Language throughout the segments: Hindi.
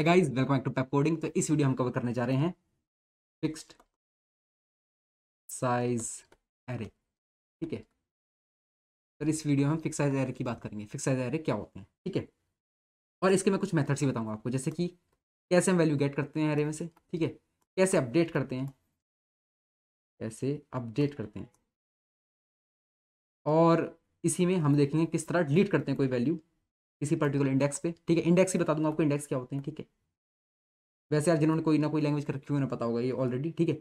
Hi guys welcome back to पैप कोडिंग तो इस वीडियो हम कवर करने जा रहे हैं फिक्स्ड साइज एरे ठीक है तो इस वीडियो में हम फिक्स साइज एरे की बात करेंगे फिक्स साइज एरे क्या होते हैं ठीक है और इसके मैं कुछ मेथड्स ही बताऊंगा आपको जैसे कि कैसे हम वैल्यू गेट करते हैं एरे में से ठीक है कैसे अपडेट करते हैं कैसे अपडेट करते हैं और इसी में हम देखेंगे किस तरह डिलीट करते हैं कोई वैल्यू किसी पर्टिकुलर इंडेक्स पे ठीक है इंडेक्स ही बता दूंगा आपको इंडेक्स क्या होते हैं ठीक है वैसे यार जिन्होंने कोई ना कोई लैंग्वेज रखी क्यों ना पता होगा ये ऑलरेडी ठीक है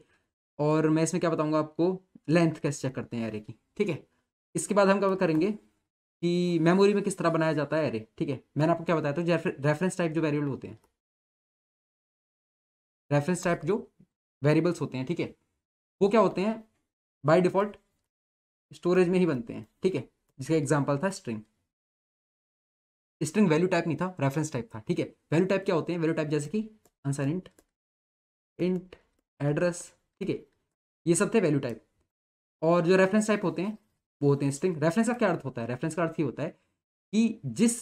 और मैं इसमें क्या बताऊंगा आपको लेंथ कैसे चेक करते हैं एरे की ठीक है इसके बाद हम क्या करेंगे कि मेमोरी में किस तरह बनाया जाता है एरे ठीक है मैंने आपको क्या बताया था रेफरेंस टाइप जो वेरिएबल होते हैं रेफरेंस टाइप जो वेरिएबल्स होते हैं ठीक है वो क्या होते हैं बाय डिफ़ॉल्ट स्टोरेज में ही बनते हैं ठीक है जिसका एग्जाम्पल था स्ट्रिंग स्ट्रिंग वैल्यू टाइप नहीं था रेफरेंस टाइप था ठीक है वैल्यू टाइप क्या होते हैं वैल्यू टाइप जैसे कि आंसर इंट इंट एड्रेस ठीक है ये सब थे वैल्यू टाइप और जो रेफरेंस टाइप होते हैं वो होते हैं स्ट्रिंग रेफरेंस का क्या अर्थ होता है रेफरेंस का अर्थ ये होता है कि जिस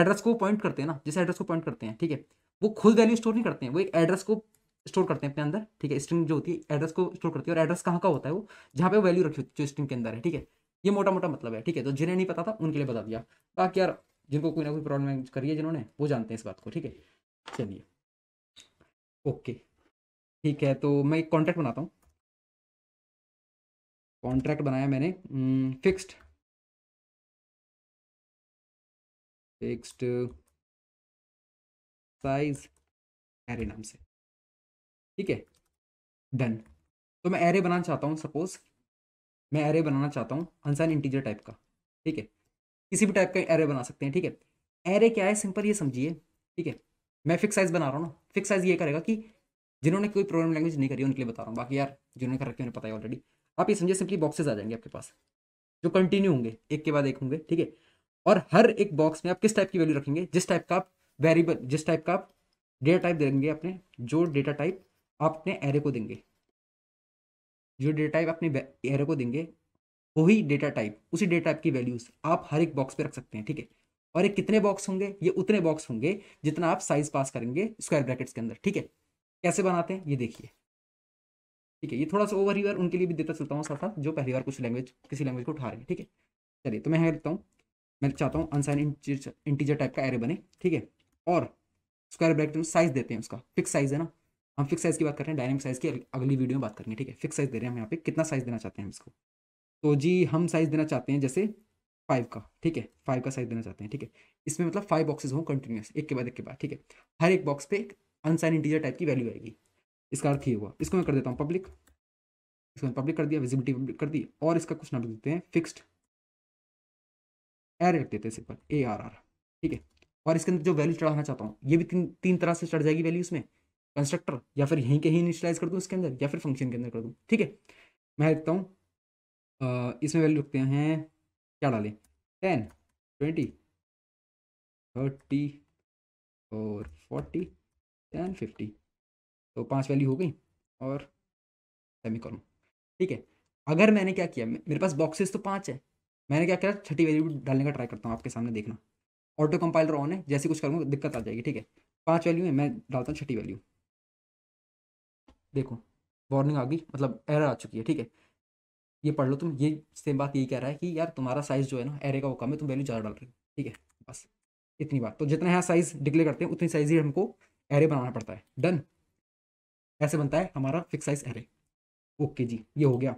एड्रेस को पॉइंट करते हैं ना जिस एड्रेस को पॉइंट करते हैं ठीक है वो खुद वैल्यू स्टोर नहीं करते हैं वो एक एड्रेस को स्टोर करते हैं अपने अंदर ठीक है स्ट्रिंग जो होती है एड्रेस को स्टोर करती है और एड्रेस कहाँ का होता है वो जहाँ पे वैल्यू रखी होती है जो स्ट्रिंग के अंदर है ठीक है ये मोटा मोटा मतलब है ठीक है तो जिन्हें नहीं पता था उनके लिए बता दिया बाकी यार जिनको कोई ना कोई प्रॉब्लम करी है जिन्होंने वो जानते हैं इस बात को ठीक है चलिए ओके ठीक है तो मैं एक कॉन्ट्रैक्ट बनाता हूँ कॉन्ट्रैक्ट बनाया मैंने फिक्स्ड फिक्स्ड साइज एरे नाम से ठीक है डन तो मैं एरे बनाना चाहता हूँ सपोज मैं एरे बनाना चाहता हूँ अनसाइन इंटीजर टाइप का ठीक है किसी भी टाइप का एरे बना सकते हैं ठीक है एरे क्या है सिंपल ये समझिए ठीक है मैं फिक्स साइज बना रहा हूँ ना फिक्स साइज ये करेगा कि जिन्होंने कोई प्रोग्राम लैंग्वेज नहीं करी उनके लिए बता रहा हूँ बाकी यार जिन्होंने कर रखे उन्हें पता है ऑलरेडी आप ये समझिए सिंपली बॉक्सेज आ जाएंगे आपके पास जो कंटिन्यू होंगे एक के बाद एक होंगे ठीक है और हर एक बॉक्स में आप किस टाइप की वैल्यू रखेंगे जिस टाइप का आप वेरिएबल जिस टाइप का आप डेटा टाइप देंगे अपने जो डेटा टाइप आप अपने एरे को देंगे जो डेटा टाइप अपने एरे को देंगे वही डेटा टाइप उसी डेटा टाइप की वैल्यूज आप हर एक बॉक्स पे रख सकते हैं ठीक है और ये कितने बॉक्स होंगे ये उतने बॉक्स होंगे जितना आप साइज पास करेंगे स्क्वायर ब्रैकेट्स के अंदर ठीक है कैसे बनाते हैं ये देखिए ठीक है ये थोड़ा सा ओवर यूर उनके लिए भी देता चलता हूँ साथ साथ जो पहली बार कुछ लैंग्वेज किसी लैंग्वेज को उठा रहे हैं ठीक है चलिए तो मैं यहाँ देता हूँ मैं चाहता हूँ अनसाइन इंटीजर टाइप का एरे बने ठीक है और स्क्वायर ब्रैकेट में साइज देते हैं उसका फिक्स साइज है ना हम फिक्स साइज की बात कर रहे हैं डायनेमिक साइज की अगली वीडियो में बात करेंगे ठीक है फिक्स साइज दे रहे हैं हम यहाँ पे कितना साइज देना चाहते हैं हम इसको तो जी हम साइज़ देना चाहते हैं जैसे फाइव का ठीक है फाइव का साइज़ देना चाहते हैं ठीक है इसमें मतलब फाइव बॉक्सेज हों कंटिन्यूस एक के बाद एक के बाद ठीक है हर एक बॉक्स पे एक अनसाइन इंटीजर टाइप की वैल्यू आएगी इसका अर्थ ही हुआ इसको मैं कर देता हूँ पब्लिक इसको मैं पब्लिक कर दिया विजिबिलिटी पब्लिक कर दी और इसका कुछ नाम देते हैं फिक्स्ड एर रख देते हैं सिंपल ए आर आर ठीक है और इसके अंदर जो वैल्यू चढ़ाना चाहता हूँ ये भी तीन तीन तरह से चढ़ जाएगी वैल्यू इसमें कंस्ट्रक्टर या फिर यहीं के ही इनिशलाइज कर दूँ इसके अंदर या फिर फंक्शन के अंदर कर दूँ ठीक है मैं देखता हूँ इसमें वैल्यू रखते हैं क्या डालें टेन ट्वेंटी थर्टी और फोर्टी टेन फिफ्टी तो पांच वैल्यू हो गई और सेमी कॉलम ठीक है अगर मैंने क्या किया मेरे पास बॉक्सेस तो पाँच है मैंने क्या किया छठी वैल्यू डालने का ट्राई करता हूँ आपके सामने देखना ऑटो कंपाइलर ऑन है जैसे कुछ करूँगा दिक्कत आ जाएगी ठीक है पाँच वैल्यू है मैं डालता हूँ छठी वैल्यू देखो वार्निंग आ गई मतलब एरर आ चुकी है ठीक है ये पढ़ लो तुम ये सेम बात यही कह रहा है कि यार तुम्हारा साइज़ जो है ना एरे का वो कम है तुम वैल्यू ज़्यादा डाल रहे हो ठीक है बस इतनी बात तो जितना यहाँ साइज़ डिक्लेयर करते हैं उतनी साइज़ ही हमको एरे बनाना पड़ता है डन ऐसे बनता है हमारा फिक्स साइज एरे ओके जी ये हो गया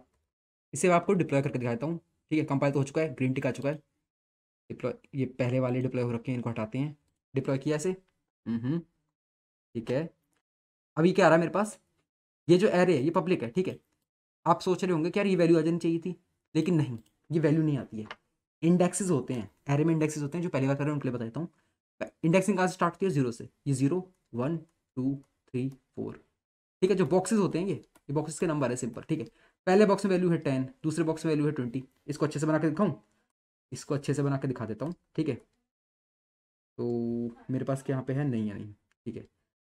इसे मैं आपको डिप्लॉय करके दिखाता हूँ ठीक है कंपाइल तो हो चुका है ग्रीन टिक आ चुका है डिप्लॉय ये पहले वाले डिप्लॉय हो रखे हैं इनको हटाते हैं डिप्लॉय किया ऐसे हम्म, ठीक है अभी क्या आ रहा है मेरे पास ये जो एरे है ये पब्लिक है ठीक है आप सोच रहे होंगे कि यार ये वैल्यू आ जानी चाहिए थी लेकिन नहीं ये वैल्यू नहीं आती है इंडेक्सेस होते हैं एरे में इंडेक्सेस होते हैं जो पहली बार कर रहे हैं उनके लिए बताता हूँ इंडेक्सिंग कहाँ से स्टार्ट होती है जीरो से ये zero one two three four ठीक है जो बॉक्सेस होते हैं ये ये बॉक्सेस के नंबर है सिंपल ठीक है पहले बॉक्स में वैल्यू है टेन दूसरे बॉक्स में वैल्यू है ट्वेंटी इसको अच्छे से बना के दिखाऊँ इसको अच्छे से बना के दिखा देता हूँ ठीक है तो मेरे पास क्या यहाँ पे है नहीं है नहीं ठीक है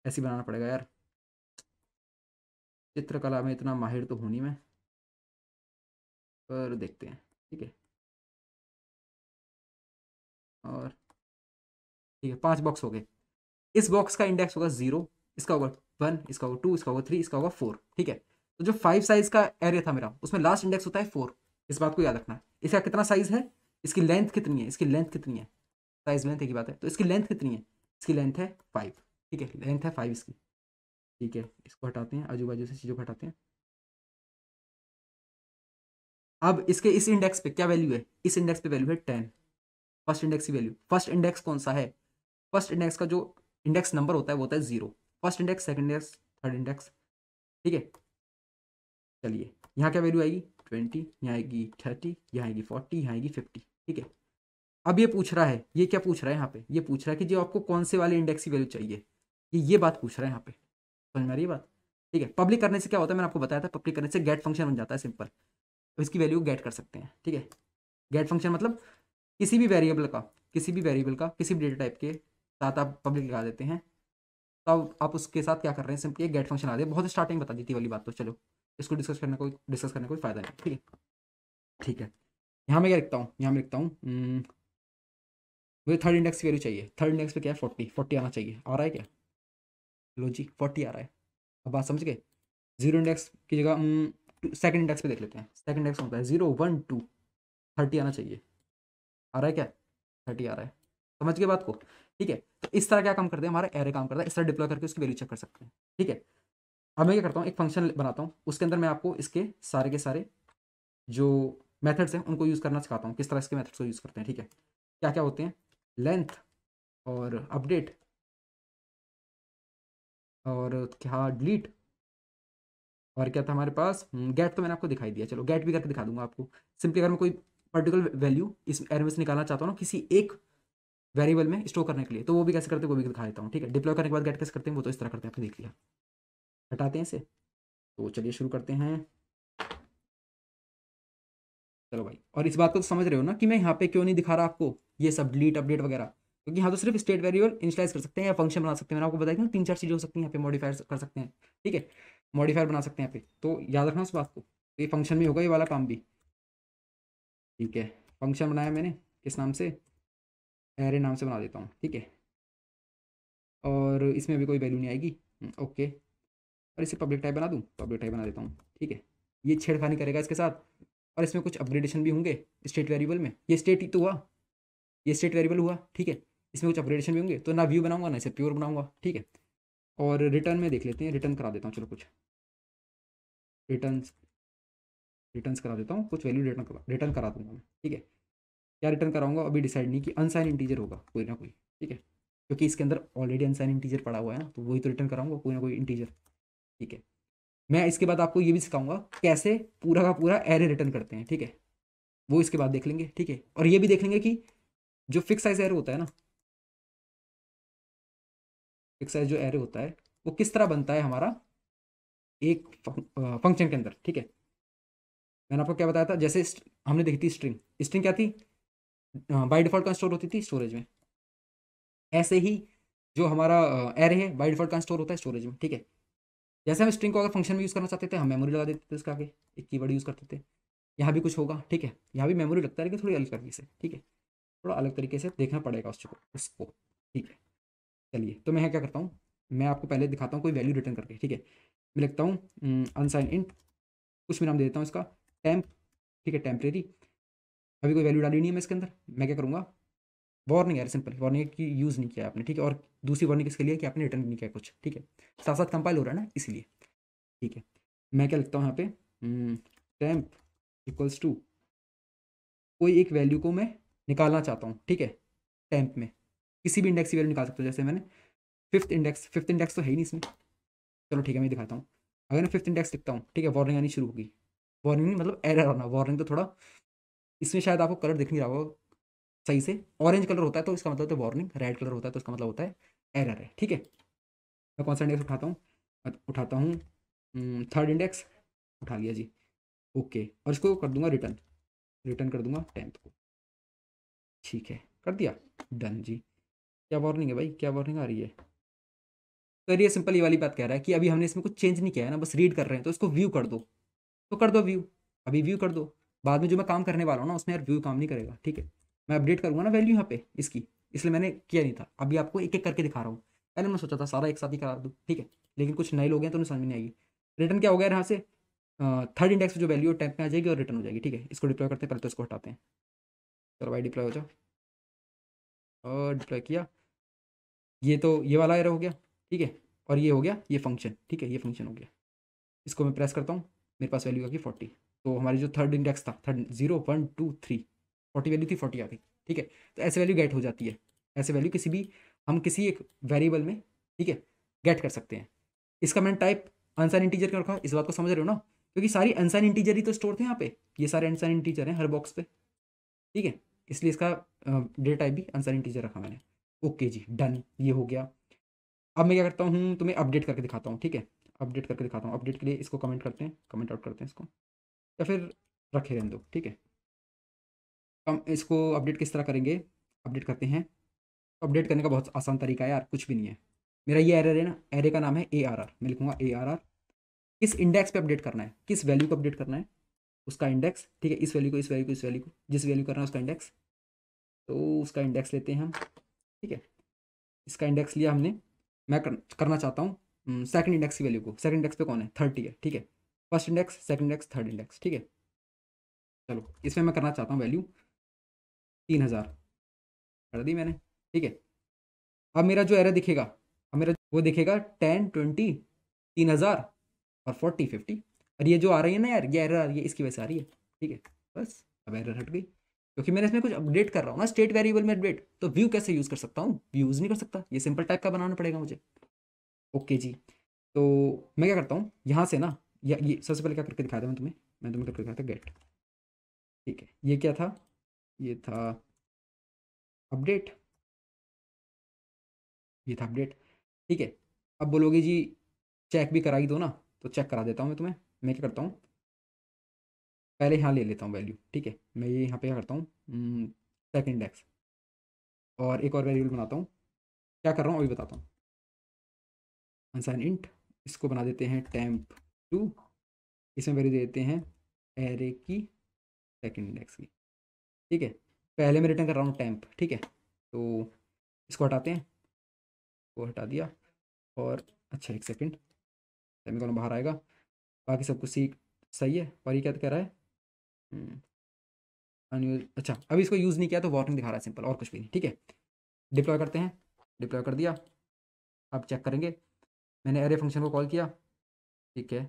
ऐसे बनाना पड़ेगा यार चित्रकला में इतना माहिर तो हूँ नहीं मैं पर देखते हैं ठीक है और ठीक है पांच बॉक्स हो गए इस बॉक्स का इंडेक्स होगा जीरो इसका होगा वन इसका होगा टू इसका होगा थ्री इसका होगा फोर ठीक है तो जो फाइव साइज का एरिया था मेरा उसमें लास्ट इंडेक्स होता है फोर इस बात को याद रखना है इसका कितना साइज है इसकी लेंथ कितनी है इसकी लेंथ कितनी है साइज लेंथ की बात है तो इसकी लेंथ कितनी है इसकी लेंथ है फाइव ठीक है लेंथ है फाइव इसकी ठीक है इसको हटाते हैं आजू बाजू से चीज़ों को हटाते हैं अब इसके इस इंडेक्स पे क्या वैल्यू है इस इंडेक्स पे वैल्यू है टेन फर्स्ट इंडेक्स की वैल्यू फर्स्ट इंडेक्स कौन सा है फर्स्ट इंडेक्स का जो इंडेक्स नंबर होता है वो होता है zero first index second index third index ठीक है चलिए यहाँ क्या वैल्यू आएगी ट्वेंटी यहाँ आएगी थर्टी यहाँ आएगी फोर्टी यहाँ आएगी फिफ्टी ठीक है अब ये पूछ रहा है ये क्या पूछ रहा है यहाँ पे ये पूछ रहा है कि जो आपको कौन से वाले इंडेक्स की वैल्यू चाहिए ये ये बात पूछ रहा है यहाँ पे समझ में आ रही है बात ठीक है पब्लिक करने से क्या होता है मैंने आपको बताया था पब्लिक करने से गेट फंक्शन बन जाता है सिंपल तो इसकी वैल्यू गेट कर सकते हैं ठीक है गेट फंक्शन मतलब किसी भी वेरिएबल का किसी भी वेरिएबल का किसी भी डेटा टाइप के साथ आप पब्लिक लगा देते हैं तो आप उसके साथ क्या कर रहे हैं सिंपली गेट फंक्शन आ दे बहुत स्टार्टिंग बता दी थी वाली बात तो चलो इसको डिस्कस करने कोई डिस्कस करने कोई फ़ायदा नहीं ठीक है ठीक है यहाँ मैं क्या लिखता हूँ यहाँ मैं लिखता हूँ हम्म, मुझे थर्ड इंडेक्स की वैल्यू चाहिए थर्ड इंडेक्स पे क्या है फोर्टी फोर्टी आना चाहिए आ रहा है क्या लॉजिक फोर्टी आ रहा है अब बात समझ गए जीरो इंडेक्स की जगह हम सेकंड इंडेक्स पे देख लेते हैं सेकंड इंडेक्स होता है जीरो वन टू थर्टी आना चाहिए आ रहा है क्या थर्टी आ रहा है समझ गए बात को ठीक है तो इस तरह क्या काम करते हैं हमारा एरे काम करता है इस तरह डिप्लॉय करके उसकी वैल्यू चेक कर सकते हैं ठीक है अब मैं क्या करता हूँ एक फंक्शन बनाता हूँ उसके अंदर मैं आपको इसके सारे के सारे जो मेथड्स हैं उनको यूज़ करना सिखाता हूँ किस तरह इसके मेथड्स को यूज़ करते हैं ठीक है क्या क्या होते हैं लेंथ और अपडेट और क्या डिलीट और क्या था हमारे पास गेट हम्म, तो मैंने आपको दिखाई दिया चलो गेट भी करके दिखा दूंगा आपको सिंपली अगर मैं कोई पर्टिकुलर वैल्यू इस एरे में से निकालना चाहता हूँ ना किसी एक वेरिएबल में स्टोर करने के लिए तो वो भी कैसे करते हैं वो भी दिखा देता हूँ ठीक है डिप्लॉय करने के बाद गेट कैसे करते हैं वो तो इस तरह करते हैं आपने देख लिया हटाते हैं इसे तो चलिए शुरू करते हैं चलो भाई और इस बात को तो समझ रहे हो ना कि मैं यहाँ पे क्यों नहीं दिखा रहा आपको ये सब डिलीट अपडेट वगैरह क्योंकि यहाँ तो सिर्फ स्टेट वेरिएबल इंस्टलाइज कर सकते हैं या फंक्शन बना सकते हैं मैंने आपको बताया कि तीन चार चीज़ें हो सकती हैं यहाँ पे मॉडिफायर कर सकते हैं ठीक है मॉडिफायर बना सकते हैं यहाँ पे तो याद रखना उस बात को तो ये फंक्शन में होगा ये वाला काम भी ठीक है फंक्शन बनाया मैंने किस नाम से एरे नाम से बना देता हूँ ठीक है और इसमें अभी कोई वैल्यू नहीं आएगी ओके हम्म, और इसे पब्लिक टाइप बना दूँ पब्लिक टाइप बना देता हूँ ठीक है ये छेड़खानी करेगा इसके साथ और इसमें कुछ अपग्रेडेशन भी होंगे स्टेट वेरिएबल में ये स्टेट ही तो हुआ ये स्टेट वेरिएबल हुआ ठीक है इसमें कुछ अपग्रेडेशन भी होंगे तो ना व्यू बनाऊंगा ना इसे प्योर बनाऊंगा ठीक है और रिटर्न में देख लेते हैं रिटर्न करा देता हूँ चलो कुछ रिटर्न रिटर्न करा देता हूँ कुछ वैल्यू रिटर्न रिटर्न करा दूंगा मैं ठीक है क्या रिटर्न कराऊंगा अभी डिसाइड नहीं कि अनसाइन इंटीजर होगा कोई ना कोई ठीक है क्योंकि इसके अंदर ऑलरेडी अनसाइन इंटीजर पड़ा हुआ है ना तो वही तो रिटर्न कराऊंगा कोई ना कोई इंटीजर ठीक है मैं इसके बाद आपको ये भी सिखाऊंगा कैसे पूरा का पूरा एरे रिटर्न करते हैं ठीक है वो इसके बाद देख लेंगे ठीक है और ये भी देख लेंगे कि जो फिक्स साइज एरे होता है ना एक्सरसाइज जो एरे होता है वो किस तरह बनता है हमारा एक फंक्शन के अंदर ठीक है मैंने आपको क्या बताया था जैसे हमने देखी थी स्ट्रिंग स्ट्रिंग क्या थी बाय डिफॉल्ट कहाँ स्टोर होती थी स्टोरेज में ऐसे ही जो हमारा एरे है बाय डिफॉल्ट कहाँ स्टोर होता है स्टोरेज में ठीक है जैसे हम स्ट्रिंग को अगर फंक्शन में यूज़ करना चाहते थे हम मेमोरी लगा देते थे उसका आगे एक वर्ड यूज़ करते थे यहाँ भी कुछ होगा ठीक है यहाँ भी मेमोरी लगता है लेकिन थोड़ी अलग तरीके से ठीक है थोड़ा अलग तरीके से देखना पड़ेगा उसको उसको ठीक है चलिए तो मैं क्या करता हूँ मैं आपको पहले दिखाता हूँ कोई वैल्यू रिटर्न करके ठीक है मैं लिखता हूँ अनसाइन इंट कुछ मैं नाम दे देता हूँ इसका टैंप ठीक है टेम्परेरी अभी कोई वैल्यू डाली नहीं है मैं इसके अंदर मैं क्या करूँगा वार्निंग है सिंपल वार्निंग की यूज़ नहीं किया आपने ठीक है और दूसरी वार्निंग इसके लिए कि आपने रिटर्न नहीं किया कुछ ठीक है साथ साथ कंपाइल हो रहा है ना इसलिए ठीक है मैं क्या लिखता हूँ यहाँ पे टैंप इक्वल्स टू कोई एक वैल्यू को मैं निकालना चाहता हूँ ठीक है टैंप में किसी भी इंडेक्स की वैल्यू निकाल सकते हो जैसे मैंने फिफ्थ इंडेक्स फिफ्थ इंडेक्स तो है ही नहीं इसमें चलो ठीक है मैं दिखाता हूँ अगर मैं फिफ्थ इंडेक्स लिखता हूँ ठीक है वार्निंग आनी शुरू होगी वार्निंग नहीं मतलब एरर आना वार्निंग तो थोड़ा इसमें शायद आपको कलर दिख नहीं रहा होगा सही से ऑरेंज कलर होता है तो इसका मतलब होता है वार्निंग रेड कलर होता है तो इसका मतलब होता है एरर है ठीक है मैं कौन सा इंडेक्स उठाता हूँ उठाता हूँ थर्ड हम्म, इंडेक्स उठा लिया जी ओके और इसको कर दूंगा रिटर्न रिटर्न कर दूंगा टेंथ को ठीक है कर दिया डन जी क्या वार्निंग है भाई क्या वार्निंग आ रही है सर तो ये सिंपल ये वाली बात कह रहा है कि अभी हमने इसमें कुछ चेंज नहीं किया है ना बस रीड कर रहे हैं तो इसको व्यू कर दो तो कर दो व्यू अभी व्यू कर दो बाद में जो मैं काम करने वाला हूँ ना उसमें यार व्यू काम नहीं करेगा ठीक है मैं अपडेट करूँगा ना वैल्यू यहाँ पे इसकी इसलिए मैंने किया नहीं था अभी आपको एक एक करके दिखा रहा हूँ पहले मैंने सोचा था सारा एक साथ ही करा दूँ ठीक है लेकिन कुछ नए लोग हैं तो उन्हें समझ में नहीं आएगी रिटर्न क्या हो गया यहाँ से थर्ड इंडेक्स जो वैल्यू है टेंथ में आ जाएगी और रिटर्न हो जाएगी ठीक है इसको डिप्लॉय करते हैं पहले तो इसको हटाते हैं चलो भाई डिप्लॉय हो जाओ और डिप्लॉय किया ये तो ये वाला एरर हो गया ठीक है और ये हो गया ये फंक्शन ठीक है ये फंक्शन हो गया इसको मैं प्रेस करता हूँ मेरे पास वैल्यू आ गई फोर्टी तो हमारी जो थर्ड इंडेक्स था third zero one two three forty value थी फोर्टी आ गई ठीक है तो ऐसे वैल्यू गेट हो जाती है ऐसे वैल्यू किसी भी हम किसी एक वेरिएबल में ठीक है गेट कर सकते हैं इसका मैंने टाइप अनसाइन इंटीजर का रखा इस बात को समझ रहे हो ना क्योंकि सारी अनसाइन इंटीजर ही तो स्टोर थे यहाँ पे ये सारे अनसाइन इंटीजर हैं हर बॉक्स पे ठीक है इसलिए इसका डेटा टाइप भी अनसाइन इंटीजर रखा मैंने ओके जी डन ये हो गया अब मैं क्या करता हूँ तुम्हें अपडेट करके दिखाता हूँ ठीक है अपडेट करके दिखाता हूँ अपडेट के लिए इसको कमेंट करते हैं कमेंट आउट करते हैं इसको या फिर रखे रहने दो ठीक है हम इसको अपडेट किस तरह करेंगे अपडेट करते हैं अपडेट करने का बहुत आसान तरीका है यार कुछ भी नहीं है मेरा ये एरर है ना एरे का नाम है ए आर आर मैं लिखूँगा ए आर आर किस इंडेक्स पे अपडेट करना है किस वैल्यू को अपडेट करना है उसका इंडेक्स ठीक है इस वैल्यू को इस वैल्यू को इस वैल्यू को जिस वैल्यू करना है उसका इंडेक्स तो उसका इंडेक्स लेते हैं हम ठीक है इसका इंडेक्स लिया हमने मैं करना चाहता हूँ सेकंड हम्म, इंडेक्स की वैल्यू को सेकंड इंडेक्स पे कौन है थर्टी है ठीक है first index second index third index ठीक है चलो इसमें मैं करना चाहता हूँ वैल्यू तीन हज़ार कर दी मैंने ठीक है अब मेरा जो एरा दिखेगा अब मेरा वो दिखेगा टेन ट्वेंटी तीन हज़ार और फोर्टी फिफ्टी और ये जो आ रही है ना यार ये एरर आ रही है इसकी वजह से आ रही है ठीक है बस अब एरर हट गई क्योंकि मैंने इसमें कुछ अपडेट कर रहा हूँ ना स्टेट वेरिएबल में अपडेट तो व्यू कैसे यूज़ कर सकता हूँ यूज़ नहीं कर सकता ये सिंपल टाइप का बनाना पड़ेगा मुझे ओके जी तो मैं क्या करता हूँ यहाँ से ना या ये सबसे पहले क्या करके दिखाया था मैं तुम्हें मैं तुम्हें करके दिखाया था गेट ठीक है ये क्या था ये था अपडेट ये था अपडेट ठीक है अब बोलोगे जी चेक भी कराई दो ना तो चेक करा देता हूँ मैं तुम्हें मैं क्या करता हूँ पहले यहाँ ले लेता हूँ वैल्यू ठीक है मैं ये यहाँ पे क्या करता हूँ सेकंड हम्म, इंडेक्स और एक और वेरिएबल बनाता हूँ क्या कर रहा हूँ अभी बताता हूँ अनसाइन इंट इसको बना देते हैं टेम्प टू इसमें वैल्यू देते हैं एरे की सेकंड इंडेक्स की ठीक है पहले मैं रिटर्न कर रहा हूँ टेम्प ठीक है तो इसको हटाते हैं वो हटा दिया और अच्छा एक सेकेंड सेमी बाहर आएगा बाकी सब कुछ सीख सही है और ये क्या कर रहा है अनयूज हम्म। अच्छा अभी इसको यूज़ नहीं किया तो वार्निंग दिखा रहा है सिंपल और कुछ भी नहीं ठीक है डिप्लॉय करते हैं डिप्लॉय कर दिया अब चेक करेंगे मैंने एरे फंक्शन को कॉल किया ठीक है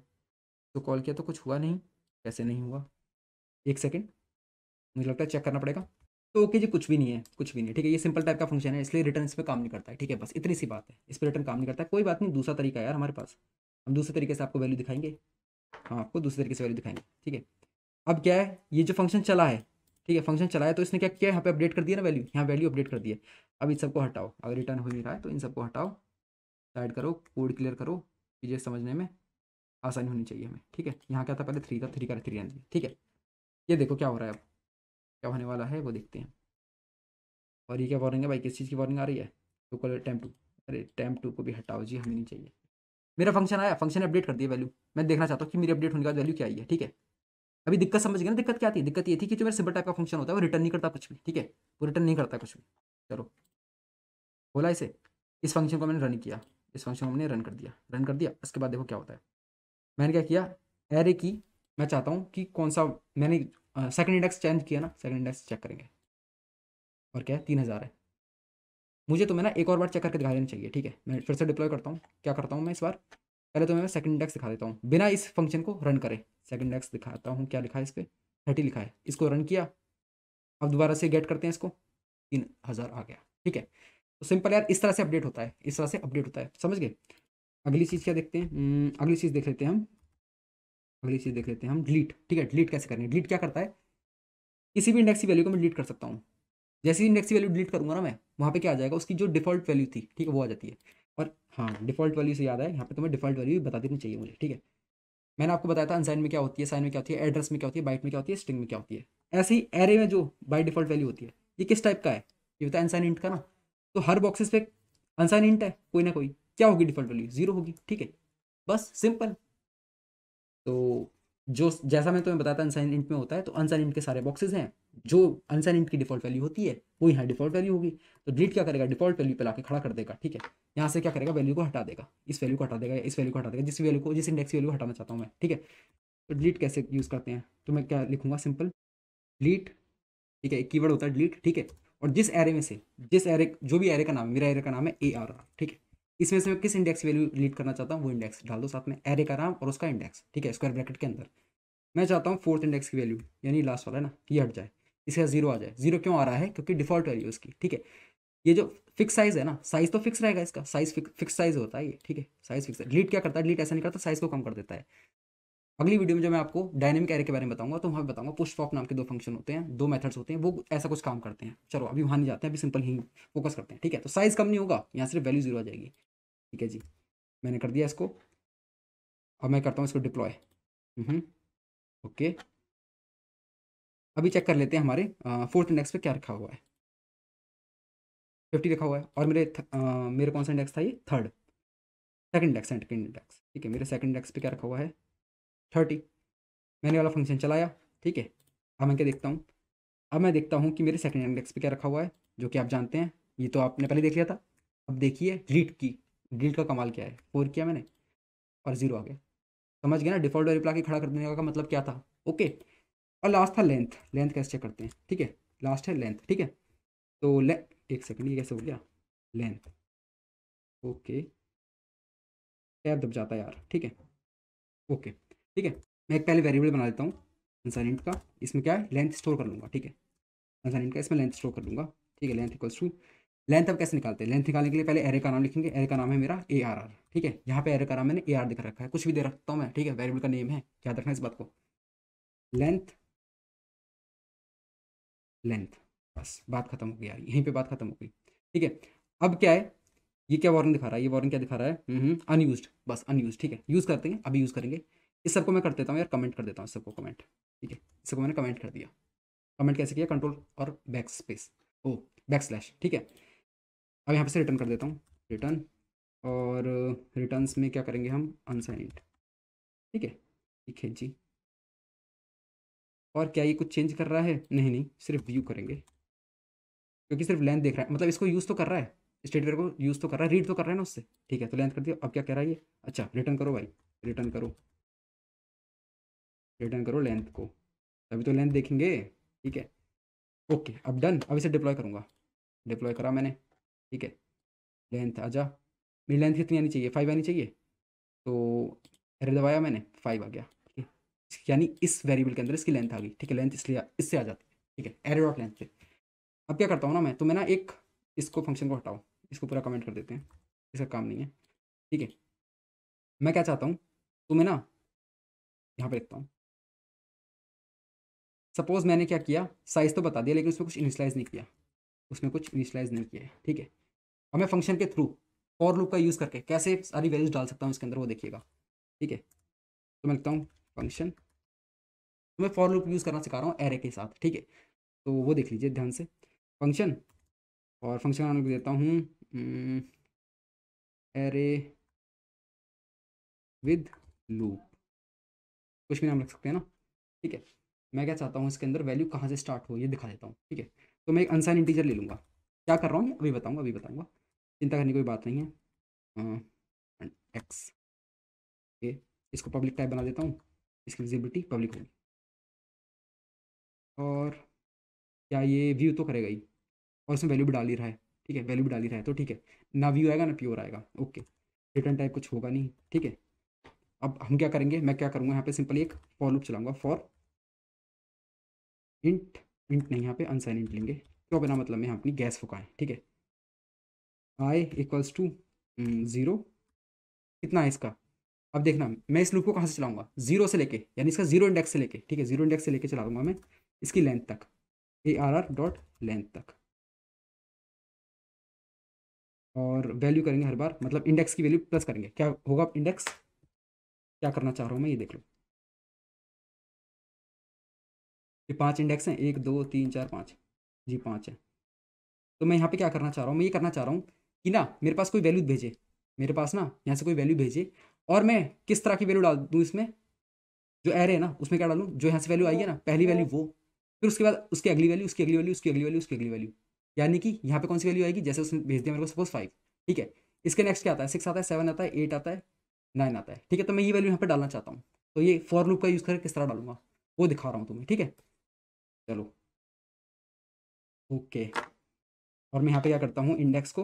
तो कॉल किया तो कुछ हुआ नहीं कैसे नहीं हुआ एक सेकेंड मुझे लगता है चेक करना पड़ेगा तो ओके जी कुछ भी नहीं है कुछ भी नहीं ठीक है ये सिंपल टाइप का फंक्शन है इसलिए रिटर्न इस पर काम नहीं करता है ठीक है बस इतनी सी बात है इस पर रिटर्न काम नहीं करता है कोई बात नहीं दूसरा तरीका है यार हमारे पास हम दूसरे तरीके से आपको वैल्यू दिखाएंगे हाँ आपको दूसरे तरीके से वैल्यू दिखाएंगे ठीक है अब क्या है ये जो फंक्शन चला है ठीक है फंक्शन चला है तो इसने क्या किया यहाँ पे अपडेट कर दिया ना वैल्यू यहाँ वैल्यू अपडेट कर दिया अब इन सबको हटाओ अगर रिटर्न हो नहीं रहा है तो इन सबको हटाओ साइड करो कोड क्लियर करो चीज़ें समझने में आसानी होनी चाहिए हमें ठीक है यहाँ क्या था पहले थ्री था थ्री का थ्री आने ठीक है ये देखो क्या हो रहा है अब क्या होने वाला है वो देखते हैं और ये क्या वार्निंग है भाई किस चीज़ की वार्निंग आ रही है टू कॉल टैम टू अरे टैम टू को भी हटाओ जी हमें नहीं चाहिए मेरा फंक्शन आया फंक्शन अपडेट कर दिया वैल्यू मैं देखना चाहता हूँ कि मेरी अपडेट होने का वैल्यू क्या आई है ठीक है अभी दिक्कत समझ गए ना दिक्कत क्या थी दिक्कत ये थी कि जो मेरा सिंपल टाइप का फंक्शन होता है वो रिटर्न नहीं करता कुछ भी ठीक है वो रिटर्न नहीं करता कुछ भी चलो बोला इसे इस फंक्शन को मैंने रन किया इस फंक्शन को मैंने रन कर दिया रन कर दिया उसके बाद देखो क्या होता है मैंने क्या किया एरे की मैं चाहता हूँ कि कौन सा मैंने सेकंड इंडेक्स चेंज किया ना सेकंड इंडेक्स चेक करेंगे और क्या है तीन हज़ार है मुझे तो मैं ना एक और बार चेक करके दिखा देना चाहिए ठीक है मैं फिर से डिप्लॉय करता हूँ क्या करता हूँ मैं इस बार पहले तो मैं सेकंड इंडेक्स दिखा देता हूँ बिना इस फंक्शन को रन करे सेकंड इंडेक्स दिखाता हूँ क्या लिखा है इस पर थर्टी लिखा है इसको रन किया अब दोबारा से गेट करते हैं इसको तीन हज़ार आ गया ठीक है तो सिंपल यार इस तरह से अपडेट होता है इस तरह से अपडेट होता है समझ गए अगली चीज़ क्या देखते हैं हम्म, अगली चीज़ देख लेते हैं हम अगली चीज़ देख लेते हैं हम डिलीट ठीक है डिलीट कैसे करेंगे डिलीट क्या करता है किसी भी इंडेक्स की वैल्यू को मैं डिलीट कर सकता हूँ जैसे ही इंडेक्स की वैल्यू डिलीट करूँगा ना मैं वहाँ पे क्या आ जाएगा उसकी जो डिफॉल्ट वैल्यू थी ठीक है वो आ जाती है और हाँ डिफॉल्ट वैल्यू से याद है यहाँ पे तुम्हें डिफॉल्ट वैल्यू बता देनी चाहिए मुझे ठीक है मैंने आपको बताया था अनसाइन में क्या होती है साइन में क्या होती है एड्रेस में क्या होती है बाइट में क्या होती है स्ट्रिंग में क्या होती है ऐसे ही एरे में जो बाई डिफॉल्ट वैल्यू होती है ये किस टाइप का है ये होता है अनसाइन इंट का ना तो हर बॉक्सेस पे अनसाइन इंट है कोई ना कोई क्या होगी डिफॉल्ट वैल्यू जीरो होगी ठीक है बस सिंपल तो जो जैसा मैं तुम्हें बताता अनसाइन इंट में होता है तो अनसाइन इंट के सारे बॉक्सेस हैं जो अनसाइन इंट की डिफॉल्ट वैल्यू होती है वो यहाँ डिफॉल्ट वैल्यू होगी तो डिलीट क्या करेगा डिफॉल्ट वैल्यू पे लाके खड़ा कर देगा ठीक है यहाँ से क्या करेगा वैल्यू को हटा देगा इस वैल्यू को हटा देगा इस वैल्यू को हटा देगा जिस वैल्यू को जिस इंडेक्स वैल्यू हटाना चाहता हूँ मैं ठीक है तो डिलीट कैसे यूज़ करते हैं तो मैं क्या लिखूंगा सिंपल डिलीट ठीक है एक कीवर्ड होता है डिलीट ठीक है और जिस एरे में से जिस एरे जो भी एरे का नाम है मेरा एरे का नाम है ए आर आर ठीक है इसमें से मैं किस इंडेक्स की वैल्यू डिलीट करना चाहता हूँ वो इंडेक्स डाल दो साथ में एरे का नाम और उसका इंडेक्स ठीक है स्क्वायर ब्रैकेट के अंदर मैं चाहता हूँ फोर्थ इंडेक्स की वैल्यू यानी लास्ट वाला ना ये हट जाए इसका जीरो आ जाए जीरो क्यों आ रहा है क्योंकि डिफॉल्ट वैल्यू उसकी ठीक है ये जो फिक्स साइज है ना साइज तो फिक्स रहेगा इसका साइज फिक्स साइज होता है ये ठीक है साइज फिक्स डिलीट क्या करता है डिलीट ऐसा नहीं करता साइज को कम कर देता है अगली वीडियो में जो मैं आपको डायनेमिक एरे के बारे में बताऊंगा तो वहाँ बताऊंगा पुश पॉप नाम के दो फंक्शन होते हैं दो मेथड्स होते हैं वो ऐसा कुछ काम करते हैं चलो अभी वहाँ नहीं जाते हैं अभी सिंपल ही फोकस करते हैं ठीक है तो साइज़ कम नहीं होगा यहाँ सिर्फ वैल्यू जीरो आ जाएगी ठीक है जी मैंने कर दिया इसको अब मैं करता हूँ इसको डिप्लॉय हम्म, ओके अभी चेक कर लेते हैं हमारे फोर्थ इंडेक्स पे क्या रखा हुआ है फिफ्टी रखा हुआ है और मेरे मेरे कौन सा इंडेक्स था ये third second index second index ठीक है मेरे सेकंड इंडेक्स पे क्या रखा हुआ है थर्टी मैंने वाला फंक्शन चलाया ठीक है अब मैं क्या देखता हूँ अब मैं देखता हूँ कि मेरे सेकेंड इंडेक्स पे क्या रखा हुआ है जो कि आप जानते हैं ये तो आपने पहले देख लिया था अब देखिए डिलीट की डिलीट का कमाल क्या है फोर किया मैंने और ज़ीरो आ गया समझ गया ना डिफॉल्ट वेरिएबल के खड़ा कर देने का मतलब क्या था ओके और लास्ट था लेंथ लेंथ कैसे चेक करते हैं ठीक है लास्ट है लेंथ ठीक है तो ले एक सेकेंड ये कैसे हो गया लेंथ ओके टैब दब जाता है यार ठीक है ओके ठीक है मैं एक पहले वेरिएबल बना देता हूँ इंट का इसमें क्या है लेंथ स्टोर कर लूँगा ठीक है इंट का इसमें लेंथ स्टोर कर लूँगा ठीक है लेंथ इक्वल्स टू लेंथ अब कैसे निकालते हैं लेंथ निकालने के लिए पहले एरे का नाम लिखेंगे एरे का नाम है मेरा ए आर आर ठीक है यहाँ पे एरे का नाम मैंने ए आर दिख रखा है कुछ भी दे रखता हूँ मैं ठीक है वेरिएबल का नेम है याद रखना इस बात को लेंथ लेंथ बस बात खत्म हो गई यार यहीं पे बात खत्म हो गई ठीक है अब क्या है ये क्या वॉर्न दिखा रहा है ये वॉर्न क्या दिखा रहा है अनयूज हम्म, हम्म, बस अनयूज ठीक है यूज़ करते हैं अभी यूज़ करेंगे इस सबको मैं कर देता हूँ यार कमेंट कर देता हूँ सबको कमेंट ठीक है सबको मैंने कमेंट कर दिया कमेंट कैसे किया कंट्रोल और बैक स्पेस ओ बैक स्लैश ठीक है अब यहाँ पे से रिटर्न कर देता हूँ रिटर्न और रिटर्न में क्या करेंगे हम अनसाइंड ठीक है ठीक है जी और क्या ये कुछ चेंज कर रहा है नहीं नहीं सिर्फ व्यू करेंगे क्योंकि सिर्फ लेंथ देख रहा है मतलब इसको यूज़ तो कर रहा है स्टेटवेयर को यूज़ तो कर रहा है रीड तो कर रहा है ना उससे ठीक है तो लेंथ कर दिया अब क्या कह रहा है ये अच्छा रिटर्न करो भाई रिटर्न करो रिटर्न करो लेंथ को अभी तो लेंथ देखेंगे ठीक है ओके अब डन अब इसे डिप्लॉय करूँगा डिप्लॉय करा मैंने ठीक है लेंथ आजा मेरी लेंथ कितनी आनी चाहिए फाइव आनी चाहिए तो अरे दबाया मैंने फाइव आ गया यानी इस वेरिएबल के अंदर इसकी लेंथ आ गई ठीक है लेंथ इसलिए इससे आ जाती है ठीक है एरे डॉट लेंथ से अब क्या करता हूँ ना मैं तो मैं ना एक इसको फंक्शन को हटाओ इसको पूरा कमेंट कर देते हैं इसका काम नहीं है ठीक है मैं क्या चाहता हूँ तो मैं ना यहाँ पर लिखता हूँ सपोज़ मैंने क्या किया साइज़ तो बता दिया लेकिन उसमें कुछ इनिशलाइज़ नहीं किया उसमें कुछ इनिशलाइज़ नहीं किया ठीक है और मैं फंक्शन के थ्रू फॉर लूप का यूज़ करके कैसे सारी वैल्यूज डाल सकता हूँ इसके अंदर वो देखिएगा ठीक है तो मैं लिखता हूँ फंक्शन तो मैं फॉर लूप यूज़ करना सिखा रहा हूँ एरे के साथ ठीक है तो वो देख लीजिए ध्यान से फंक्शन और फंक्शन नाम देता हूँ एरे विद लूप कुछ भी नाम रख सकते हैं ना ठीक है मैं क्या चाहता हूँ इसके अंदर वैल्यू कहाँ से स्टार्ट हो ये दिखा देता हूँ ठीक है तो मैं एक अनसाइन इंटीजर ले लूँगा क्या कर रहा हूँ अभी बताऊँगा अभी बताऊँगा चिंता करने की कोई बात नहीं है एक्स अं, ओके इसको पब्लिक टाइप बना देता हूँ इसकी विजिबिलिटी पब्लिक होगी और क्या ये व्यू तो करेगा ही और उसमें वैल्यू भी डाली रहा है ठीक है वैल्यू भी डाली रहा है तो ठीक है ना व्यू आएगा ना प्योर आएगा ओके रिटर्न टाइप कुछ होगा नहीं ठीक है अब हम क्या करेंगे मैं क्या करूँगा यहाँ पे सिंपली एक फॉर लूप चलाऊंगा फॉर इंट इंट नहीं यहाँ पे अनसाइन इंट लेंगे क्यों बिना मतलब में हम अपनी गैस फुकाएं ठीक है आई इक्वल्स टू ज़ीरो कितना है इसका अब देखना मैं इस लूप को कहाँ से चलाऊंगा जीरो से लेके यानी इसका जीरो इंडेक्स से लेके ठीक है जीरो इंडेक्स से लेके चला दूंगा मैं इसकी लेंथ तक A R R dot length तक और वैल्यू करेंगे हर बार मतलब इंडेक्स की वैल्यू प्लस करेंगे क्या होगा इंडेक्स क्या करना चाह रहा हूँ मैं ये देख लूँ ये पांच इंडेक्स हैं एक दो तीन चार पाँच जी पाँच है तो मैं यहाँ पे क्या करना चाह रहा हूँ मैं ये करना चाह रहा हूँ कि ना मेरे पास कोई वैल्यू भेजे मेरे पास ना यहाँ से कोई वैल्यू भेजे और मैं किस तरह की वैल्यू डाल दूँ इसमें जो एरे है ना उसमें क्या डालूँ जो यहाँ से वैल्यू आई है ना पहली वैल्यू वो फिर उसके बाद उसकी अगली वैल्यू उसकी अगली वैल्यू उसकी अगली वैल्यू उसकी अगली वैल्यू यानी कि यहाँ पे कौन सी वैल्यू आएगी जैसे उसने भेज दिया मेरे को सपोज फाइव ठीक है इसके नेक्स्ट क्या आता है सिक्स आता है सेवन आता है एट आता है नाइन आता है ठीक है तो मैं ये वैल्यू यहाँ पर डालना चाहता हूँ तो ये फॉर लूप का यूज़ करके किस तरह डालूंगा वो दिखा रहा हूँ तुम्हें ठीक है चलो ओके और मैं यहाँ पे क्या करता हूँ इंडेक्स को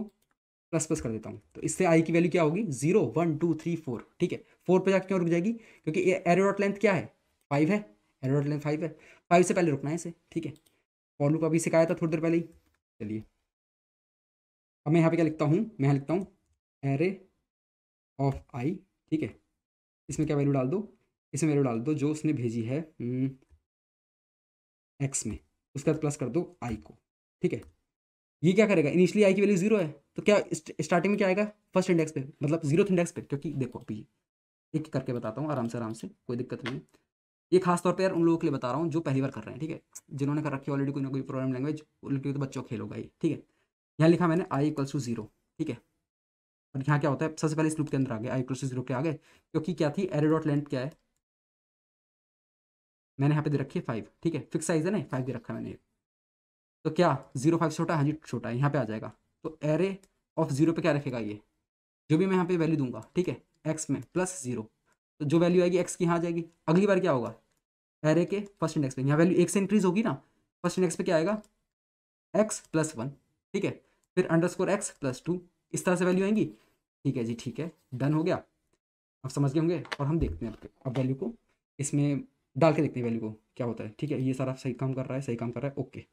प्लस प्लस कर देता हूँ तो इससे आई की वैल्यू क्या होगी zero one two three four ठीक है फोर पे जाकर क्यों रुक जाएगी क्योंकि एरोडॉट लेंथ क्या है फाइव है एरोडॉट लेंथ फाइव है फाइव से पहले रुकना है इसे ठीक है और लोग अभी सिखाया था थोड़ी देर पहले ही चलिए अब मैं यहाँ पे क्या लिखता हूँ मैं लिखता हूँ एरे ऑफ आई ठीक है इसमें क्या वैल्यू डाल दो इसमें वैल्यू डाल दो जो उसने भेजी है हम्म, एक्स में उसके बाद प्लस कर दो आई को ठीक है ये क्या करेगा इनिशियली आई की वैल्यू जीरो है तो क्या स्टार्टिंग में क्या आएगा फर्स्ट इंडेक्स पे मतलब जीरो इंडेक्स पे क्योंकि देखो अभी एक करके बताता हूँ आराम से आराम से कोई दिक्कत नहीं है ये खास तौर पर यार उन लोगों के लिए बता रहा हूँ जो पहली बार कर रहे हैं ठीक है जिन्होंने कर रखी ऑलरेडी कोई ना कोई प्रॉब्लम लैंग्वेज उनके तो बच्चों खेल होगा ये ठीक है यहाँ लिखा मैंने आई इक्वल्स टू जीरो ठीक है और यहाँ क्या होता है सबसे पहले इस लूप के अंदर आ गए आई इक्वल्स टू जीरो के आ गए क्योंकि क्या थी एरे डॉट लेंथ क्या है मैंने यहाँ पे दे रखी है फाइव ठीक है फिक्स साइज है ना फाइव दे रखा मैंने मैंने तो क्या जीरो फाइव छोटा है हाँ जी छोटा है यहाँ पे आ जाएगा तो एरे ऑफ जीरो पे क्या रखेगा ये जो भी मैं यहाँ पे वैल्यू दूंगा ठीक है एक्स में प्लस जीरो तो जो वैल्यू आएगी एक्स की यहाँ आ जाएगी अगली बार क्या होगा एरे के फर्स्ट इंडेक्स पे यहाँ वैल्यू एक से इंक्रीज होगी ना फर्स्ट इंडेक्स पे क्या आएगा एक्स प्लस वन ठीक है फिर underscore x plus two इस तरह से वैल्यू आएंगी ठीक है जी ठीक है डन हो गया अब समझ गए होंगे और हम देखते हैं अब वैल्यू को इसमें डाल के देखते हैं वैल्यू को क्या होता है ठीक है ये सारा सही काम कर रहा है सही काम कर रहा है ओके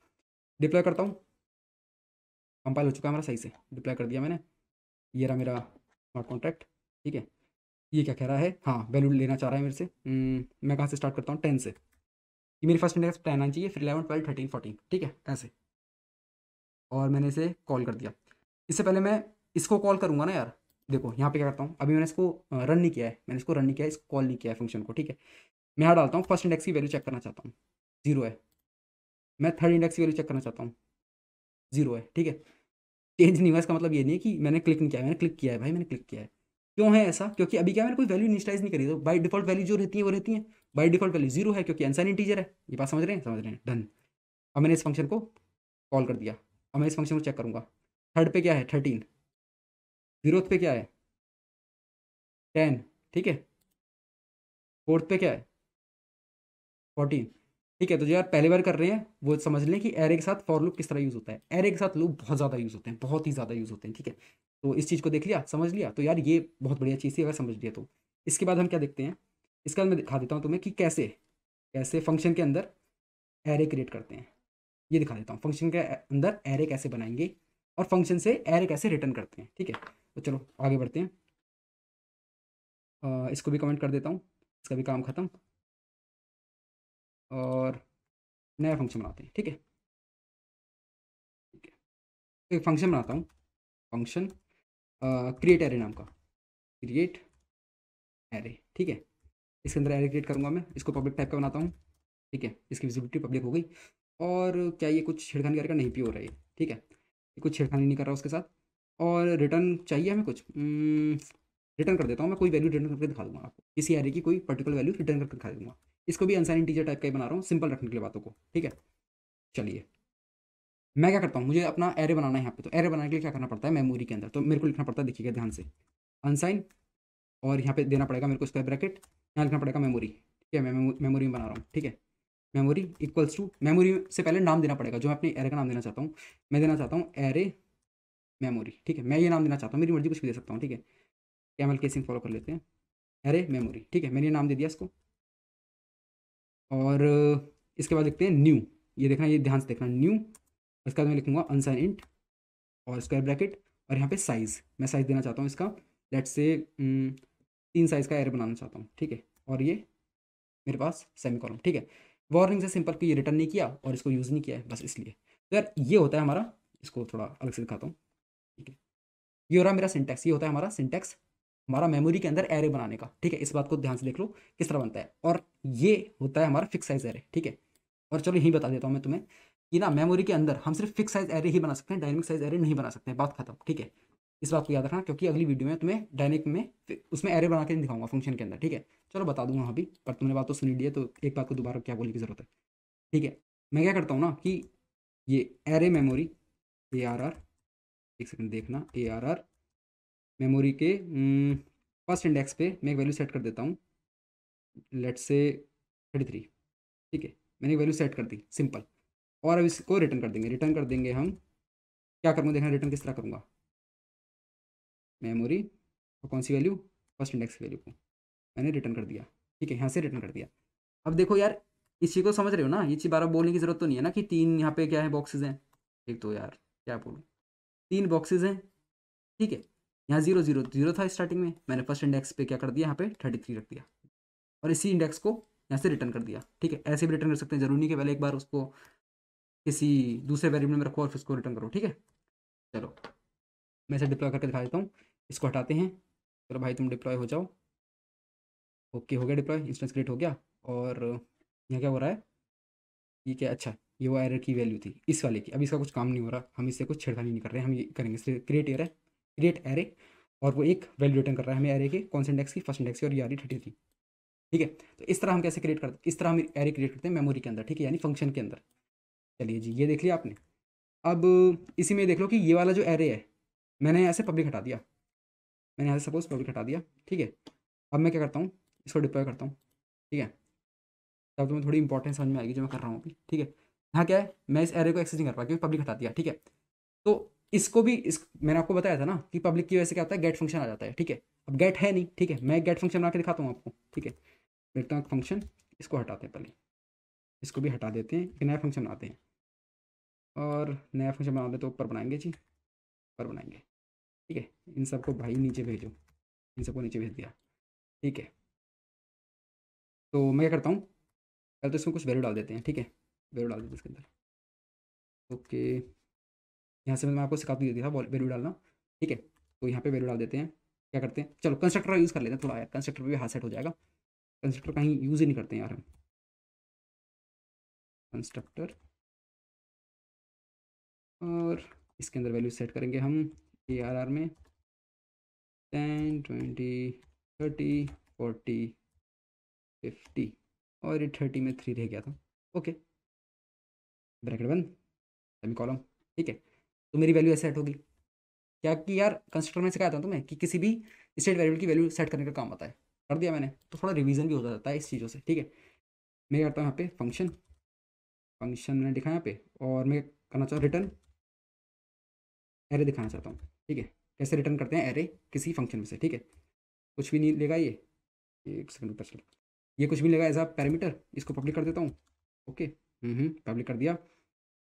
डिप्लॉय करता हूँ कंपाइल हो चुका है हमारा सही से डिप्लॉय कर दिया मैंने ये रहा मेरा स्मार्ट कॉन्ट्रैक्ट ठीक है ये क्या कह रहा है हाँ वैल्यू लेना चाह रहा है मेरे से हम्म, मैं कहाँ से स्टार्ट करता हूँ टेन से ये मेरी फर्स्ट इंडेक्स टेन आना चाहिए फिर इलेवन ट्वेल्व थर्टीन फोर्टीन ठीक है ऐसे और मैंने इसे कॉल कर दिया इससे पहले मैं इसको कॉल करूँगा ना यार देखो यहाँ पे क्या करता हूँ अभी मैंने इसको रन नहीं किया है मैंने इसको रन नहीं किया है इसको कॉल नहीं किया है फंक्शन को ठीक है मैं यहाँ डालता हूँ फर्स्ट इंडेक्स की वैल्यू चेक करना चाहता हूँ जीरो है मैं थर्ड इंडेक्स की वैल्यू चेक करना चाहता हूँ जीरो है ठीक है चेंज नहीं हुआ इसका मतलब ये नहीं कि मैंने क्लिक नहीं किया मैंने क्लिक किया है भाई मैंने क्लिक किया है क्यों है ऐसा क्योंकि अभी क्या मैंने कोई वैल्यू इनिशलाइज नहीं करी तो बाई डिफॉल्ट वैल्यू जो रहती है वो रहती है बाई डिफॉल्ट वैल्यू जीरो है क्योंकि आंसर इंटीजर है ये बात समझ रहे हैं समझ रहे हैं डन अब मैंने इस फंक्शन को कॉल कर दिया अब मैं इस फंक्शन को चेक करूँगा थर्ड पे क्या है थर्टीन जीरोथ पे क्या है टेन ठीक है फोर्थ पे क्या है फोर्टीन ठीक है तो जो यार पहली बार कर रहे हैं वो समझ लें कि एरे के साथ फॉर लूप किस तरह यूज़ होता है एरे के साथ लूप बहुत ज़्यादा यूज़ होते हैं बहुत ही ज़्यादा यूज़ होते हैं ठीक है तो इस चीज़ को देख लिया समझ लिया तो यार ये बहुत बढ़िया चीज़ थी अगर समझ लिया तो इसके बाद हम क्या देखते हैं इसके बाद मैं दिखा देता हूँ तुम्हें कि कैसे कैसे फंक्शन के अंदर एरे क्रिएट करते हैं ये दिखा देता हूँ फंक्शन के अंदर एरे कैसे बनाएंगे और फंक्शन से एरे कैसे रिटर्न करते हैं ठीक है तो चलो आगे बढ़ते हैं इसको भी कमेंट कर देता हूँ इसका भी काम खत्म और नया फंक्शन बनाते हैं ठीक है ठीक है तो एक फंक्शन बनाता हूँ फंक्शन क्रिएट एरे नाम का क्रिएट एरे ठीक है इसके अंदर एरे क्रिएट करूँगा मैं इसको पब्लिक टाइप का बनाता हूँ ठीक है इसकी विजिबिलिटी पब्लिक हो गई और क्या ये कुछ छेड़खानी करेगा नहीं पी हो रहा है ठीक है ये कुछ छेड़खानी नहीं कर रहा उसके साथ और रिटर्न चाहिए हमें कुछ रिटर्न कर देता हूँ मैं कोई वैल्यू रिटर्न करके दिखा दूंगा आपको किसी एरे की कोई पर्टिकुलर वैल्यू रिटर्न करके दिखा दूंगा इसको भी अनसाइन इंटीजर टाइप का ही बना रहा हूँ सिंपल रखने के लिए बातों को ठीक है चलिए मैं क्या करता हूँ मुझे अपना एरे बनाना है यहाँ पे तो एरे बनाने के लिए क्या करना पड़ता है मेमोरी के अंदर तो मेरे को लिखना पड़ता है देखिएगा ध्यान से अनसाइन और यहाँ पे देना पड़ेगा मेरे को स्क्वायर ब्रैकेट यहाँ लिखना पड़ेगा मेमोरी ठीक है मैं मेमोरी में बना रहा हूँ ठीक है मेमोरी इक्वल्स टू मेमोरी से पहले नाम देना पड़ेगा जो मैं अपने एरे का नाम देना चाहता हूँ मैं देना चाहता हूँ एरे मेमोरी ठीक है मैं ये नाम देना चाहता हूँ मेरी मर्जी कुछ भी दे सकता हूँ ठीक है कैमल केसिंग फॉलो कर लेते हैं एरे मेमोरी ठीक है मैंने नाम दे दिया इसको और इसके बाद लिखते हैं न्यू ये देखना ये ध्यान से देखना न्यू इसके बाद मैं लिखूंगा अनसाइन इंट और स्क्वायर ब्रैकेट और यहाँ पे साइज़ मैं साइज़ देना चाहता हूँ इसका लेट से mm, तीन साइज़ का एयर बनाना चाहता हूँ ठीक है और ये मेरे पास सेमी कॉलम ठीक है वार्निंग से सिंपल कि ये रिटर्न नहीं किया और इसको यूज़ नहीं किया है बस इसलिए तो यार ये होता है हमारा इसको थोड़ा अलग से दिखाता हूँ ठीक है ये हो रहा है मेरा सिंटेक्स ये होता है हमारा सिंटेक्स हमारा मेमोरी के अंदर एरे बनाने का ठीक है इस बात को ध्यान से देख लो किस तरह बनता है और ये होता है हमारा फिक्स साइज एरे ठीक है और चलो यही बता देता हूँ मैं तुम्हें कि ना मेमोरी के अंदर हम सिर्फ फिक्स साइज एरे ही बना सकते हैं डायनेमिक साइज एरे नहीं बना सकते हैं बात खत्म ठीक है इस बात को याद रखना क्योंकि अगली वीडियो में तुम्हें डायनेमिक में उसमें एरे बना के नहीं दिखाऊंगा फंक्शन के अंदर ठीक है चलो बता दूंगा अभी पर तुमने बात तो सुनी ली है तो एक बात को दोबारा क्या बोलने की जरूरत है ठीक है मैं क्या करता हूँ ना कि ये array memory A R R एक सेकंड देखना ए आर आर मेमोरी के हम्म, फर्स्ट इंडेक्स पे मैं एक वैल्यू सेट कर देता हूँ लेट से थर्टी थ्री ठीक है मैंने एक वैल्यू सेट कर दी सिंपल और अब इसको रिटर्न कर देंगे रिटर्न कर देंगे हम क्या करूँगा देखना रिटर्न किस तरह करूँगा मेमोरी तो और कौन सी वैल्यू फर्स्ट इंडेक्स की वैल्यू को मैंने रिटर्न कर दिया ठीक है यहाँ से रिटर्न कर दिया अब देखो यार इस चीज़ को समझ रहे हो ना ये चीज़ बारह बोलने की ज़रूरत तो नहीं है ना कि तीन यहाँ पे क्या है बॉक्सेज हैं एक तो यार क्या बोलूँ तीन बॉक्सेज हैं ठीक है यहाँ जीरो जीरो जीरो था स्टार्टिंग में मैंने फर्स्ट इंडेक्स पे क्या कर दिया यहाँ पे थर्टी थ्री रख दिया और इसी इंडेक्स को यहाँ से रिटर्न कर दिया ठीक है ऐसे भी रिटर्न कर सकते हैं जरूरी नहीं कि पहले एक बार उसको किसी दूसरे वेरिएबल में रखो और फिर उसको रिटर्न करो ठीक है चलो मैं इसे डिप्लॉय करके दिखा देता हूँ इसको हटाते हैं चलो भाई तुम डिप्लॉय हो जाओ ओके हो गया डिप्लॉय इंस्टेंस क्रिएट हो गया और यहाँ क्या हो रहा है ये क्या अच्छा ये वो एरर की वैल्यू थी इस वाले की अब इसका कुछ काम नहीं हो रहा हम इससे कुछ छेड़खानी नहीं कर रहे हैं हम ये करेंगे इसलिए क्रिएट एयर है क्रिएट एरे और वो एक वैल्यू रिटर्न कर रहा है हमें एरे के कौन से इंडेक्स की फर्स्ट इंडेक्स की और ये आ रही थर्टी थ्री ठीक है तो इस तरह हम कैसे क्रिएट करते हैं इस तरह हम एरे क्रिएट करते हैं मेमोरी के अंदर ठीक है यानी फंक्शन के अंदर चलिए जी ये देख लिया आपने अब इसी में देख लो कि ये वाला जो एरे है मैंने यहाँ से पब्लिक हटा दिया मैंने यहाँ से सपोज पब्लिक हटा दिया ठीक है अब मैं क्या करता हूँ इसको डिप्लॉय करता हूँ ठीक है तब तुम्हें थोड़ी इंपॉर्टेंस समझ में आएगी जो मैं कर रहा हूँ अभी ठीक है यहाँ क्या है मैं इस एरे को एक्सेस नहीं कर पाया क्योंकि पब्लिक हटा दिया ठीक है तो इसको भी इस मैंने आपको बताया था ना कि पब्लिक की वजह से क्या होता है गेट फंक्शन आ जाता है ठीक है अब गेट है नहीं ठीक है मैं गेट फंक्शन बना के दिखाता हूँ आपको ठीक है देखता हूँ फंक्शन इसको हटाते हैं पहले इसको भी हटा देते हैं एक नया फंक्शन बनाते हैं और नया फंक्शन बना देते तो ऊपर बनाएंगे जी ऊपर बनाएंगे ठीक है इन सबको भाई नीचे भेजो इन सबको नीचे भेज दिया ठीक है तो मैं क्या करता हूँ पहले तो इसमें कुछ वैल्यू डाल देते हैं ठीक है वैल्यू डाल देते हैं इसके अंदर ओके यहाँ से मैं आपको सिखा दिया था वैल्यू डालना ठीक है तो यहाँ पे वैल्यू डाल देते हैं क्या करते हैं चलो कंस्ट्रक्टर का यूज़ कर लेते हैं थोड़ा यार कंस्ट्रक्टर भी हाथ सेट हो जाएगा कंस्ट्रक्टर कहीं यूज़ ही नहीं करते यार हम कंस्ट्रक्टर और इसके अंदर वैल्यू सेट करेंगे हम ए आर आर में ten twenty thirty forty fifty और ये थर्टी में थ्री रह गया था ओके ब्रैकेट बंद सेमी कॉलम ठीक है तो मेरी वैल्यू सेट होगी क्या कि यार कंस्ट्रक्टर में सिखाया था तुम्हें कि किसी भी स्टेट वेरिएबल की वैल्यू सेट करने का काम आता है कर दिया मैंने तो थोड़ा रिवीजन भी हो जाता है इस चीज़ों से ठीक है मैं करता हूँ यहाँ पे फंक्शन फंक्शन मैंने दिखाया यहाँ पे और मैं करना चाहूँ रिटर्न एरे दिखाना चाहता हूँ ठीक है कैसे रिटर्न करते हैं एरे किसी फंक्शन में से ठीक है कुछ भी नहीं लेगा ये एक सेकंड चलो ये कुछ भी लेगा एज आ पैरामीटर इसको पब्लिक कर देता हूँ ओके पब्लिक हम्म, कर दिया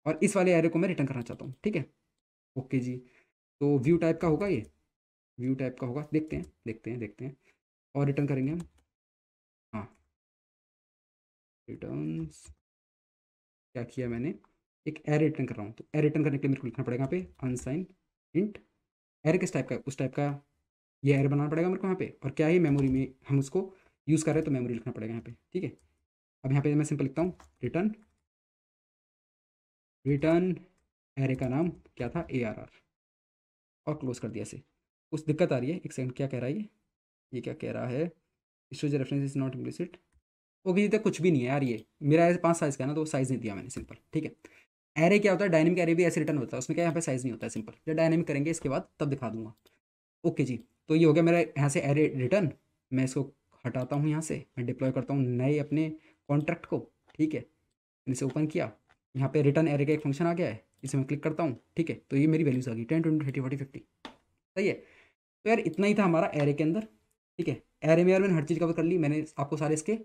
और इस वाले एरे को मैं रिटर्न करना चाहता हूँ ठीक है ओके जी तो व्यू टाइप का होगा ये व्यू टाइप का होगा देखते हैं देखते हैं देखते हैं और रिटर्न करेंगे हम हाँ रिटर्न क्या किया मैंने एक एर रिटर्न कर रहा हूँ तो एर रिटर्न करने के लिए मेरे को लिखना पड़ेगा यहाँ पे अनसाइन इंट एर किस टाइप का उस टाइप का ये एर बनाना पड़ेगा मेरे को यहाँ पे और क्या है मेमोरी में हम उसको यूज़ कर रहे हैं तो मेमोरी लिखना पड़ेगा यहाँ पे ठीक है अब यहाँ पे मैं सिंपल लिखता हूँ रिटर्न रिटर्न एरे का नाम क्या था ए आर आर और क्लोज कर दिया इसे कुछ दिक्कत आ रही है एक सेकंड क्या कह रहा है ये ये क्या कह रहा है issues reference is not implicit okay ये कुछ भी नहीं है यार ये मेरा ऐसे पाँच साइज़ का ना तो साइज़ नहीं दिया मैंने सिंपल ठीक है एरे क्या होता है डायनेमिक एरे भी ऐसे रिटर्न होता है उसमें क्या यहाँ पे साइज़ नहीं होता है सिंपल जब डायनेमिक करेंगे इसके बाद तब दिखा दूंगा ओके जी तो ये हो गया मेरा यहाँ से एरे रिटर्न मैं इसको हटाता हूँ यहाँ से मैं डिप्लॉय करता हूँ नए अपने कॉन्ट्रैक्ट को ठीक है इसे ओपन किया यहाँ पे रिटर्न एरे का एक फंक्शन आ गया है इसे मैं क्लिक करता हूँ ठीक है तो ये मेरी वैल्यूज़ आ गई ten twenty thirty forty fifty सही है तो यार इतना ही था हमारा एरे के अंदर ठीक है एरे में यार मैंने हर चीज़ कवर कर ली मैंने आपको सारे इसके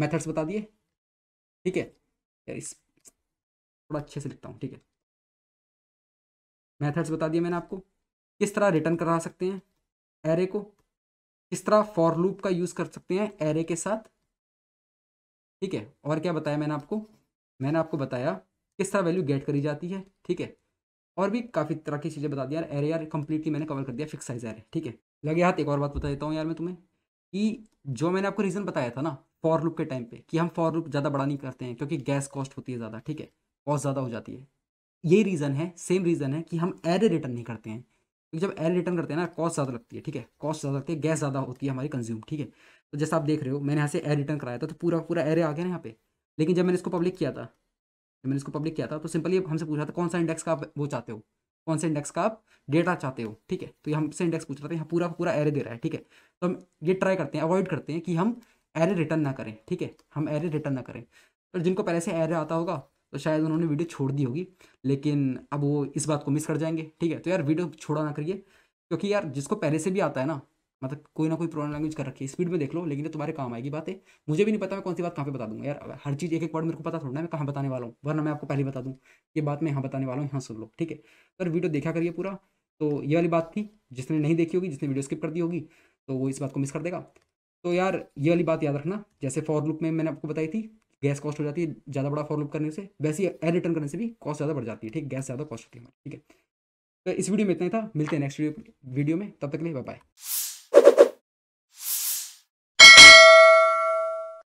मेथड्स बता दिए ठीक है यार इस थोड़ा अच्छे से लिखता हूँ ठीक है मेथड्स बता दिए मैंने आपको किस तरह रिटर्न करा सकते हैं एरे को किस तरह फॉर लूप का यूज़ कर सकते हैं एरे के साथ ठीक है और क्या बताया मैंने आपको मैंने आपको बताया किस तरह वैल्यू गेट करी जाती है ठीक है और भी काफ़ी तरह की चीज़ें बता दी यार एरे यार कंप्लीटली मैंने कवर कर दिया फिक्स साइज एरे ठीक है लगे हाथ एक और बात बता देता हूँ यार मैं तुम्हें कि जो मैंने आपको रीज़न बताया था ना फॉर लुक के टाइम पे कि हम फॉर लुक ज़्यादा बड़ा नहीं करते हैं क्योंकि गैस कॉस्ट होती है ज़्यादा ठीक है कॉस्ट ज़्यादा हो जाती है यही रीज़न है सेम रीज़न है कि हम एरे रिटर्न नहीं करते हैं क्योंकि जब एरे रिटर्न करते हैं ना कॉस्ट ज़्यादा लगती है ठीक है कॉस्ट ज़्यादा लगती है गैस ज़्यादा होती है हमारी कंज्यूम ठीक है तो जैसा आप देख रहे हो मैंने यहाँ से एयर रिटर्न कराया था तो पूरा पूरा एरे आ गया ना यहाँ पे लेकिन जब मैंने इसको पब्लिक किया था मैंने इसको पब्लिक किया था तो सिंपली हमसे पूछा था कौन सा इंडेक्स का आप वो चाहते हो कौन से इंडेक्स का आप डेटा चाहते हो ठीक है तो ये हमसे इंडेक्स पूछ रहा था यहाँ पूरा पूरा एरे दे रहा है ठीक है तो हम ये ट्राई करते हैं अवॉइड करते हैं कि हम एरे रिटर्न ना करें ठीक है हम एरे रिटर्न ना करें और जिनको पहले से एरे आता होगा तो शायद उन्होंने वीडियो छोड़ दी होगी लेकिन अब वो इस बात को मिस कर जाएंगे ठीक है तो यार वीडियो छोड़ा ना करिए क्योंकि यार जिसको पहले से भी आता है ना मतलब कोई ना कोई प्रोग्राम लैंग्वेज कर रखी है स्पीड में देख लो लेकिन तो तुम्हारे काम आएगी बातें मुझे भी नहीं पता मैं कौन सी बात कहाँ पे बता दूँ यार हर चीज़ एक एक वर्ड मेरे को पता थोड़ा ना मैं कहाँ बताने वाला हूँ वरना मैं आपको पहले बता दूँ ये बात मैं यहाँ बताने वाला हूँ यहाँ सुन लो ठीक है सर वीडियो देखा करिए पूरा तो ये वाली बात थी जिसने नहीं देखी होगी जिसने वीडियो स्किप कर दी होगी तो वो इस बात को मिस कर देगा तो यार ये वाली बात याद रखना जैसे फॉर लुक में मैंने आपको बताई थी गैस कॉस्ट हो जाती है ज़्यादा बड़ा फॉर लुक करने से वैसे ही एड रिटर्न करने से भी कॉस्ट ज़्यादा बढ़ जाती है ठीक गैस ज़्यादा कॉस्ट होती है ठीक है तो इस वीडियो में इतना ही था मिलते हैं नेक्स्ट वीडियो में तब तक नहीं बाय बाय